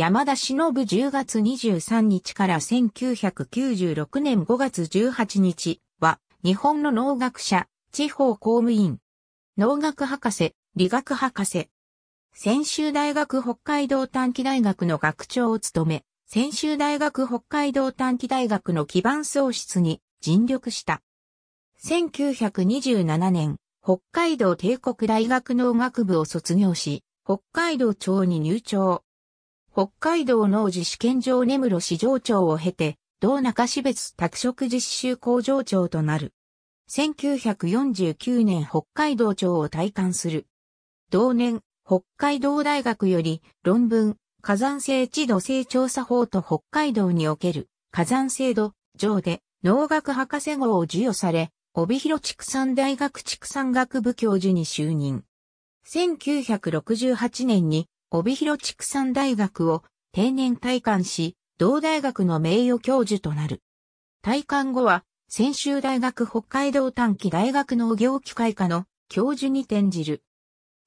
山田忍10月23日から1996年5月18日は、日本の農学者、地方公務員、農学博士、理学博士。専修大学北海道短期大学の学長を務め、専修大学北海道短期大学の基盤創出に尽力した。1927年、北海道帝国大学農学部を卒業し、北海道庁に入庁。北海道農事試験場根室市場長を経て、道中市別拓殖実習工場長となる。1949年北海道庁を退官する。同年、北海道大学より論文、火山性地土性調査法と北海道における火山制度上で農学博士号を授与され、帯広畜産大学畜産学部教授に就任。1968年に帯広畜産大学を定年退官し、同大学の名誉教授となる。退官後は、専修大学北海道短期大学農業機械科の教授に転じる。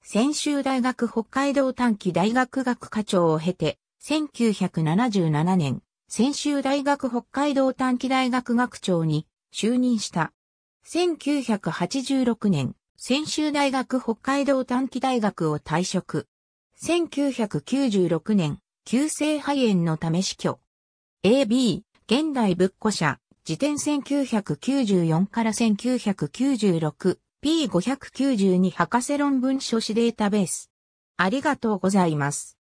専修大学北海道短期大学学科長を経て、1977年、専修大学北海道短期大学学長に就任した。1986年、専修大学北海道短期大学を退職。1996年、急性肺炎のため死去。AB、現代仏庫社、辞典1994から1996、P592 博士論文書誌データベース。ありがとうございます。